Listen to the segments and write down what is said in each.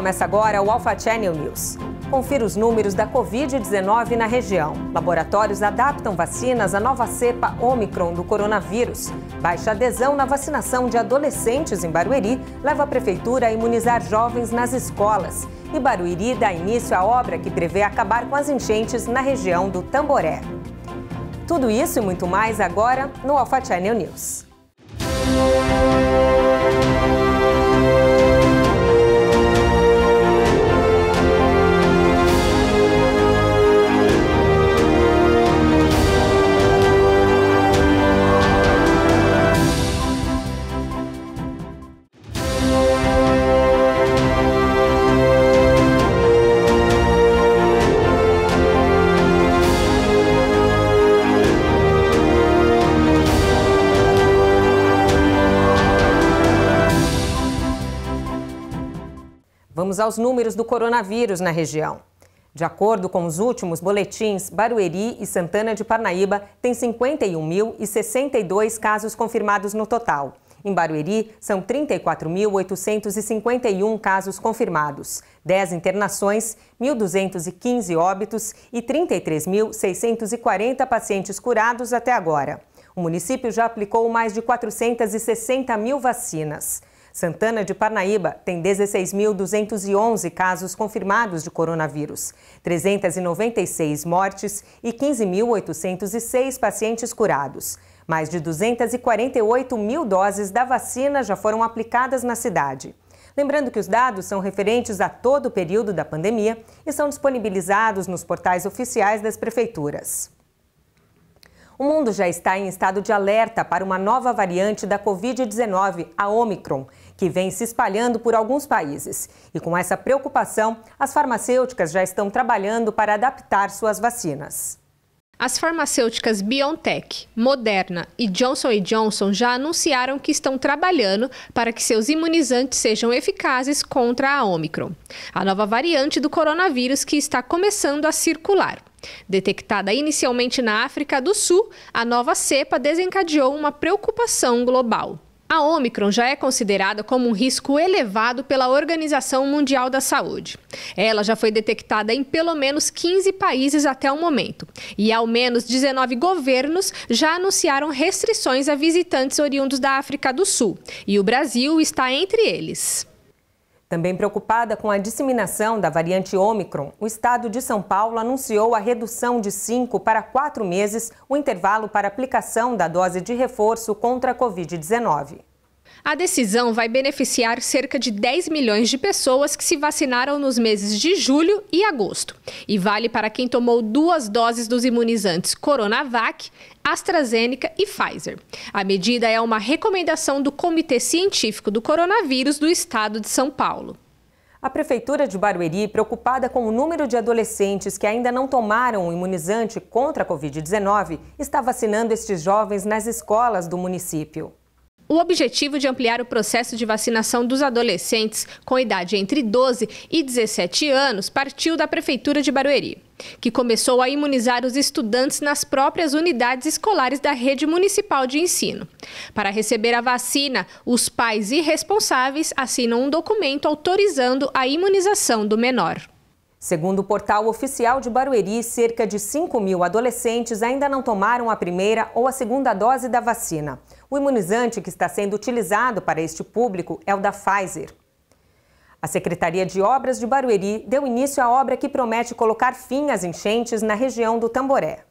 Começa agora o Alfa Channel News. Confira os números da Covid-19 na região. Laboratórios adaptam vacinas à nova cepa Omicron do coronavírus. Baixa adesão na vacinação de adolescentes em Barueri leva a prefeitura a imunizar jovens nas escolas. E Barueri dá início à obra que prevê acabar com as enchentes na região do Tamboré. Tudo isso e muito mais agora no Alfa Channel News. Música Vamos aos números do coronavírus na região. De acordo com os últimos boletins, Barueri e Santana de Parnaíba têm 51.062 casos confirmados no total. Em Barueri, são 34.851 casos confirmados, 10 internações, 1.215 óbitos e 33.640 pacientes curados até agora. O município já aplicou mais de 460 mil vacinas. Santana de Parnaíba tem 16.211 casos confirmados de coronavírus, 396 mortes e 15.806 pacientes curados. Mais de 248 mil doses da vacina já foram aplicadas na cidade. Lembrando que os dados são referentes a todo o período da pandemia e são disponibilizados nos portais oficiais das prefeituras. O mundo já está em estado de alerta para uma nova variante da Covid-19, a Omicron, que vem se espalhando por alguns países. E com essa preocupação, as farmacêuticas já estão trabalhando para adaptar suas vacinas. As farmacêuticas BioNTech, Moderna e Johnson Johnson já anunciaram que estão trabalhando para que seus imunizantes sejam eficazes contra a Omicron, a nova variante do coronavírus que está começando a circular. Detectada inicialmente na África do Sul, a nova cepa desencadeou uma preocupação global. A Omicron já é considerada como um risco elevado pela Organização Mundial da Saúde. Ela já foi detectada em pelo menos 15 países até o momento. E ao menos 19 governos já anunciaram restrições a visitantes oriundos da África do Sul. E o Brasil está entre eles. Também preocupada com a disseminação da variante Ômicron, o estado de São Paulo anunciou a redução de 5 para 4 meses o intervalo para aplicação da dose de reforço contra a Covid-19. A decisão vai beneficiar cerca de 10 milhões de pessoas que se vacinaram nos meses de julho e agosto. E vale para quem tomou duas doses dos imunizantes Coronavac, AstraZeneca e Pfizer. A medida é uma recomendação do Comitê Científico do Coronavírus do Estado de São Paulo. A Prefeitura de Barueri, preocupada com o número de adolescentes que ainda não tomaram o imunizante contra a Covid-19, está vacinando estes jovens nas escolas do município. O objetivo de ampliar o processo de vacinação dos adolescentes com idade entre 12 e 17 anos partiu da Prefeitura de Barueri, que começou a imunizar os estudantes nas próprias unidades escolares da rede municipal de ensino. Para receber a vacina, os pais e responsáveis assinam um documento autorizando a imunização do menor. Segundo o portal oficial de Barueri, cerca de 5 mil adolescentes ainda não tomaram a primeira ou a segunda dose da vacina. O imunizante que está sendo utilizado para este público é o da Pfizer. A Secretaria de Obras de Barueri deu início à obra que promete colocar fim às enchentes na região do Tamboré.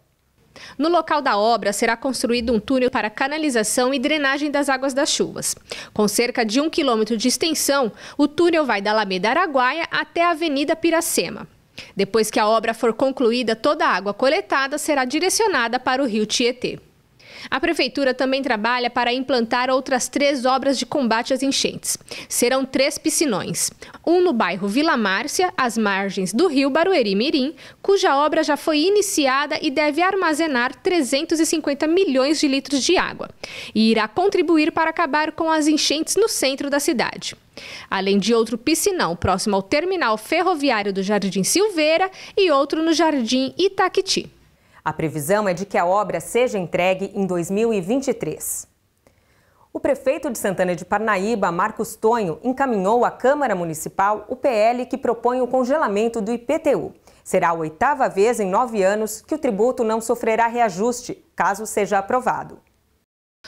No local da obra será construído um túnel para canalização e drenagem das águas das chuvas. Com cerca de um quilômetro de extensão, o túnel vai da Alameda Araguaia até a Avenida Piracema. Depois que a obra for concluída, toda a água coletada será direcionada para o rio Tietê. A Prefeitura também trabalha para implantar outras três obras de combate às enchentes. Serão três piscinões. Um no bairro Vila Márcia, às margens do rio Barueri Mirim, cuja obra já foi iniciada e deve armazenar 350 milhões de litros de água. E irá contribuir para acabar com as enchentes no centro da cidade. Além de outro piscinão próximo ao terminal ferroviário do Jardim Silveira e outro no Jardim Itaquiti. A previsão é de que a obra seja entregue em 2023. O prefeito de Santana de Parnaíba, Marcos Tonho, encaminhou à Câmara Municipal o PL que propõe o congelamento do IPTU. Será a oitava vez em nove anos que o tributo não sofrerá reajuste, caso seja aprovado.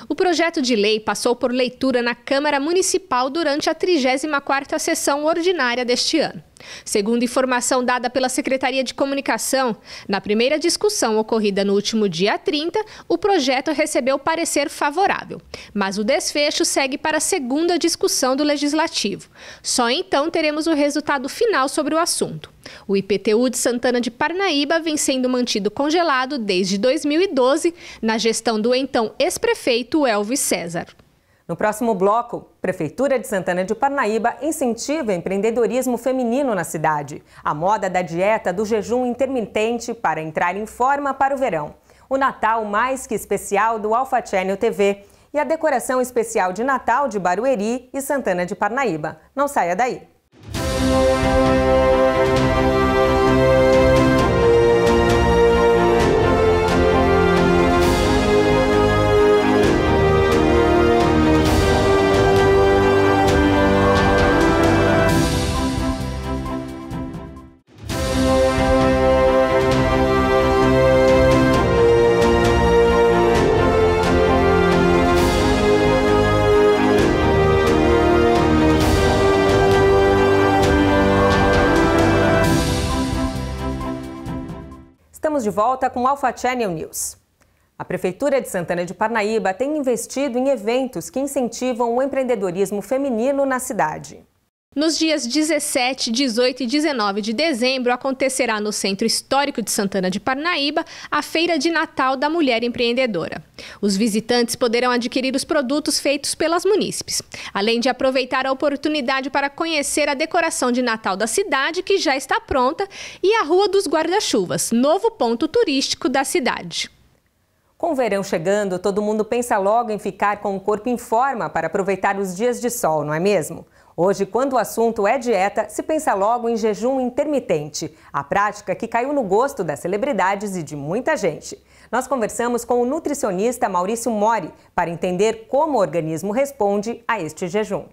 O projeto de lei passou por leitura na Câmara Municipal durante a 34ª sessão ordinária deste ano. Segundo informação dada pela Secretaria de Comunicação, na primeira discussão ocorrida no último dia 30, o projeto recebeu parecer favorável, mas o desfecho segue para a segunda discussão do Legislativo. Só então teremos o resultado final sobre o assunto. O IPTU de Santana de Parnaíba vem sendo mantido congelado desde 2012, na gestão do então ex-prefeito Elvis César. No próximo bloco, Prefeitura de Santana de Parnaíba incentiva empreendedorismo feminino na cidade. A moda da dieta do jejum intermitente para entrar em forma para o verão. O Natal mais que especial do Alfa Channel TV. E a decoração especial de Natal de Barueri e Santana de Parnaíba. Não saia daí. Música volta com Alfa Channel News. A Prefeitura de Santana de Parnaíba tem investido em eventos que incentivam o empreendedorismo feminino na cidade. Nos dias 17, 18 e 19 de dezembro acontecerá no Centro Histórico de Santana de Parnaíba a Feira de Natal da Mulher Empreendedora. Os visitantes poderão adquirir os produtos feitos pelas munícipes, além de aproveitar a oportunidade para conhecer a decoração de Natal da cidade, que já está pronta, e a Rua dos Guarda-Chuvas, novo ponto turístico da cidade. Com o verão chegando, todo mundo pensa logo em ficar com o corpo em forma para aproveitar os dias de sol, não é mesmo? Hoje, quando o assunto é dieta, se pensa logo em jejum intermitente, a prática que caiu no gosto das celebridades e de muita gente. Nós conversamos com o nutricionista Maurício Mori para entender como o organismo responde a este jejum.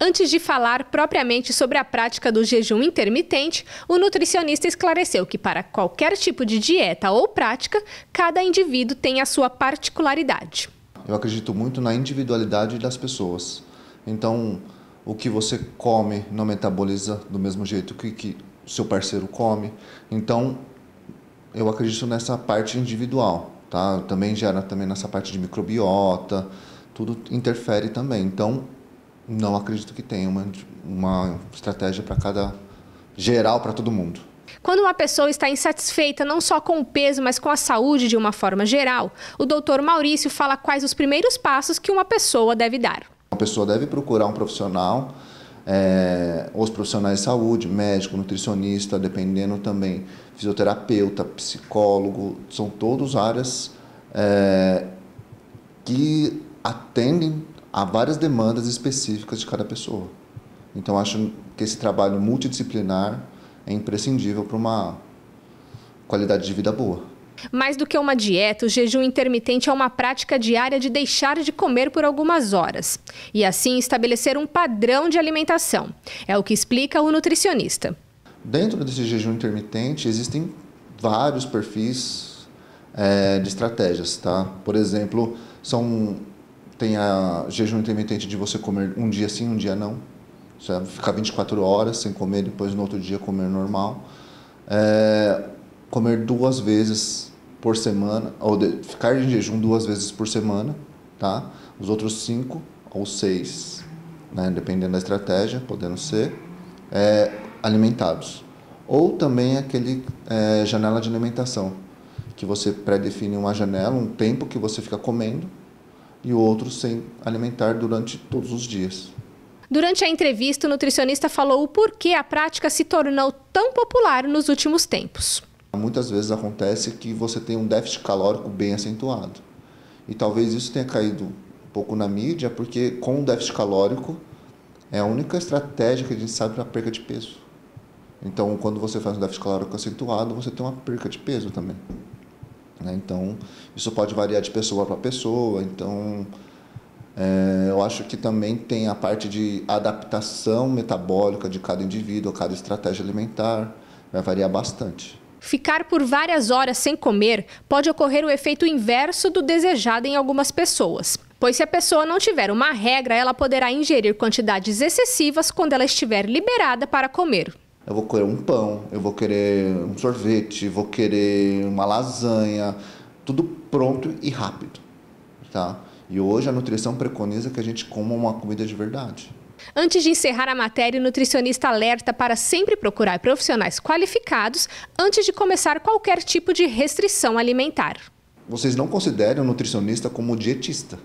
Antes de falar propriamente sobre a prática do jejum intermitente, o nutricionista esclareceu que, para qualquer tipo de dieta ou prática, cada indivíduo tem a sua particularidade. Eu acredito muito na individualidade das pessoas. Então, o que você come não metaboliza do mesmo jeito que, que seu parceiro come. Então, eu acredito nessa parte individual, tá? Também gera também nessa parte de microbiota, tudo interfere também. Então, não acredito que tenha uma, uma estratégia para cada geral para todo mundo. Quando uma pessoa está insatisfeita não só com o peso, mas com a saúde de uma forma geral, o doutor Maurício fala quais os primeiros passos que uma pessoa deve dar. A pessoa deve procurar um profissional, é, os profissionais de saúde, médico, nutricionista, dependendo também, fisioterapeuta, psicólogo, são todas áreas é, que atendem a várias demandas específicas de cada pessoa. Então, acho que esse trabalho multidisciplinar é imprescindível para uma qualidade de vida boa. Mais do que uma dieta, o jejum intermitente é uma prática diária de deixar de comer por algumas horas e assim estabelecer um padrão de alimentação. É o que explica o nutricionista. Dentro desse jejum intermitente existem vários perfis é, de estratégias, tá? Por exemplo, são tem a jejum intermitente de você comer um dia sim, um dia não, você ficar 24 horas sem comer, depois no outro dia comer normal. É, comer duas vezes por semana, ou de, ficar em jejum duas vezes por semana, tá? Os outros cinco ou seis, né, dependendo da estratégia, podendo ser é, alimentados. Ou também aquele é, janela de alimentação, que você pré-define uma janela, um tempo que você fica comendo e o outro sem alimentar durante todos os dias. Durante a entrevista, o nutricionista falou o porquê a prática se tornou tão popular nos últimos tempos. Muitas vezes acontece que você tem um déficit calórico bem acentuado. E talvez isso tenha caído um pouco na mídia, porque com o déficit calórico é a única estratégia que a gente sabe para perca de peso. Então, quando você faz um déficit calórico acentuado, você tem uma perca de peso também. Né? Então, isso pode variar de pessoa para pessoa. Então, é, eu acho que também tem a parte de adaptação metabólica de cada indivíduo, cada estratégia alimentar, vai variar bastante. Ficar por várias horas sem comer pode ocorrer o efeito inverso do desejado em algumas pessoas pois se a pessoa não tiver uma regra, ela poderá ingerir quantidades excessivas quando ela estiver liberada para comer. Eu vou querer um pão, eu vou querer um sorvete, vou querer uma lasanha, tudo pronto e rápido, tá? E hoje a nutrição preconiza que a gente coma uma comida de verdade. Antes de encerrar a matéria, o nutricionista alerta para sempre procurar profissionais qualificados antes de começar qualquer tipo de restrição alimentar. Vocês não considerem o nutricionista como dietista.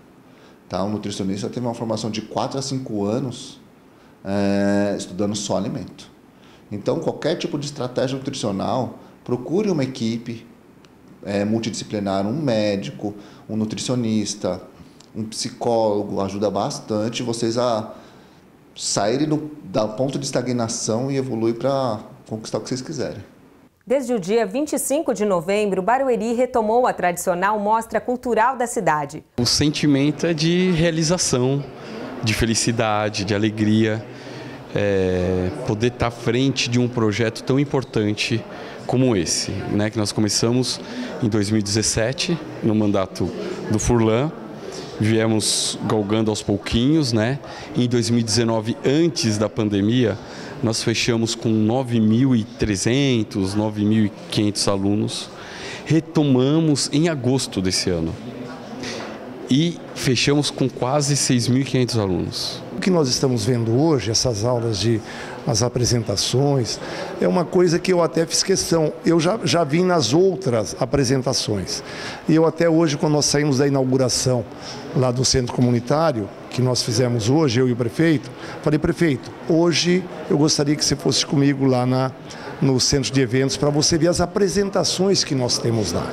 Tá? O nutricionista teve uma formação de 4 a 5 anos é, estudando só alimento. Então, qualquer tipo de estratégia nutricional, procure uma equipe é, multidisciplinar, um médico, um nutricionista, um psicólogo, ajuda bastante vocês a saírem do, do ponto de estagnação e evoluir para conquistar o que vocês quiserem. Desde o dia 25 de novembro, Barueri retomou a tradicional mostra cultural da cidade. O sentimento é de realização, de felicidade, de alegria, é, poder estar tá à frente de um projeto tão importante como esse, né, que nós começamos em 2017, no mandato do Furlan, viemos galgando aos pouquinhos, né? Em 2019, antes da pandemia, nós fechamos com 9.300, 9.500 alunos. Retomamos em agosto desse ano e fechamos com quase 6.500 alunos. O que nós estamos vendo hoje, essas aulas de as apresentações, é uma coisa que eu até fiz questão. Eu já, já vim nas outras apresentações. E eu até hoje, quando nós saímos da inauguração lá do centro comunitário, que nós fizemos hoje, eu e o prefeito, falei, prefeito, hoje eu gostaria que você fosse comigo lá na, no centro de eventos para você ver as apresentações que nós temos lá.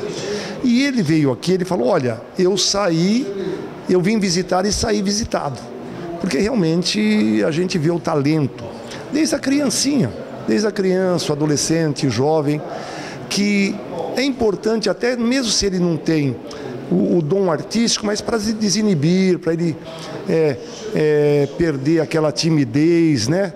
E ele veio aqui, ele falou: Olha, eu saí, eu vim visitar e saí visitado. Porque realmente a gente vê o talento, desde a criancinha, desde a criança, o adolescente, o jovem, que é importante, até mesmo se ele não tem o, o dom artístico, mas para se desinibir, para ele é, é, perder aquela timidez, né?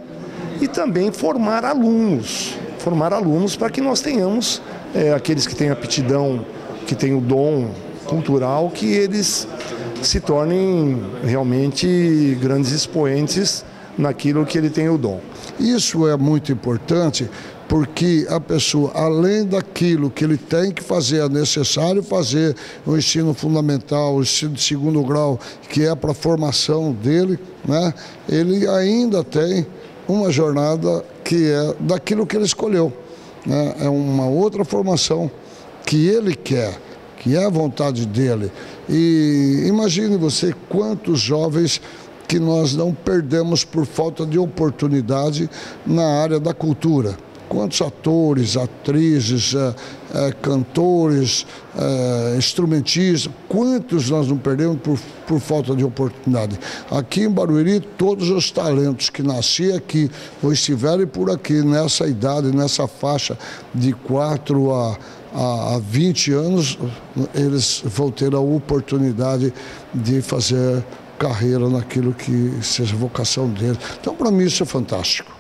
E também formar alunos, formar alunos para que nós tenhamos é, aqueles que têm aptidão que tem o dom cultural, que eles se tornem realmente grandes expoentes naquilo que ele tem o dom. Isso é muito importante porque a pessoa, além daquilo que ele tem que fazer, é necessário fazer o ensino fundamental, o ensino de segundo grau, que é para a formação dele, né? ele ainda tem uma jornada que é daquilo que ele escolheu. Né? É uma outra formação que ele quer, que é a vontade dele. E imagine você quantos jovens que nós não perdemos por falta de oportunidade na área da cultura. Quantos atores, atrizes, é, é, cantores, é, instrumentistas, quantos nós não perdemos por, por falta de oportunidade? Aqui em Barueri, todos os talentos que nasciam aqui ou estiverem por aqui, nessa idade, nessa faixa de 4 a há 20 anos, eles vão ter a oportunidade de fazer carreira naquilo que seja vocação deles. Então, para mim, isso é fantástico.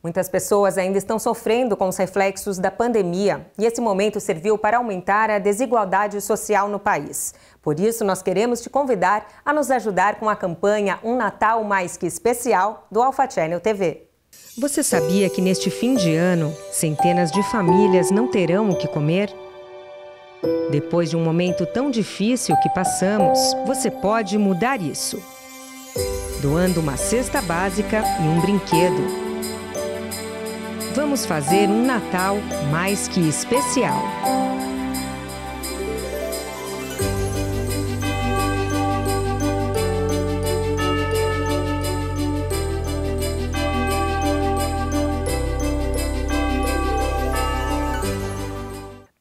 Muitas pessoas ainda estão sofrendo com os reflexos da pandemia e esse momento serviu para aumentar a desigualdade social no país. Por isso, nós queremos te convidar a nos ajudar com a campanha Um Natal Mais Que Especial do Alfa Channel TV. Você sabia que neste fim de ano, centenas de famílias não terão o que comer? Depois de um momento tão difícil que passamos, você pode mudar isso. Doando uma cesta básica e um brinquedo. Vamos fazer um Natal mais que especial.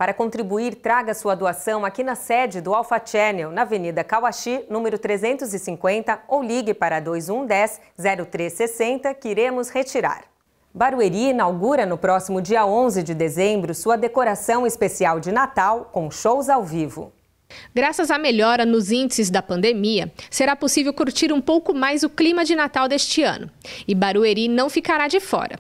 Para contribuir, traga sua doação aqui na sede do Alfa Channel, na Avenida Kawashi, número 350, ou ligue para 2110 0360 que iremos retirar. Barueri inaugura no próximo dia 11 de dezembro sua decoração especial de Natal com shows ao vivo. Graças à melhora nos índices da pandemia, será possível curtir um pouco mais o clima de Natal deste ano. E Barueri não ficará de fora.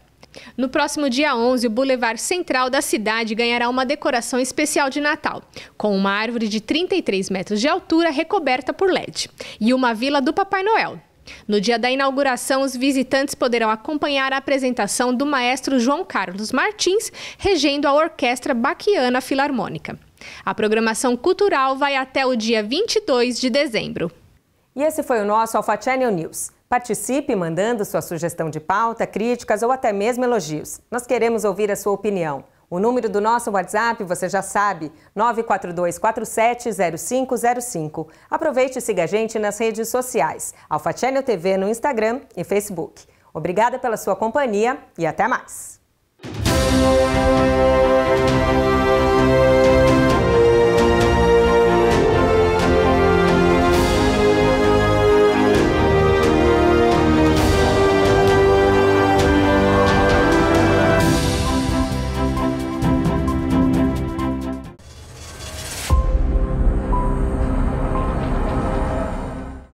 No próximo dia 11, o Boulevard Central da cidade ganhará uma decoração especial de Natal, com uma árvore de 33 metros de altura recoberta por LED e uma vila do Papai Noel. No dia da inauguração, os visitantes poderão acompanhar a apresentação do maestro João Carlos Martins, regendo a Orquestra Baquiana Filarmônica. A programação cultural vai até o dia 22 de dezembro. E esse foi o nosso Alfa Channel News. Participe mandando sua sugestão de pauta, críticas ou até mesmo elogios. Nós queremos ouvir a sua opinião. O número do nosso WhatsApp você já sabe, 942470505. Aproveite e siga a gente nas redes sociais, Alfa Channel TV no Instagram e Facebook. Obrigada pela sua companhia e até mais.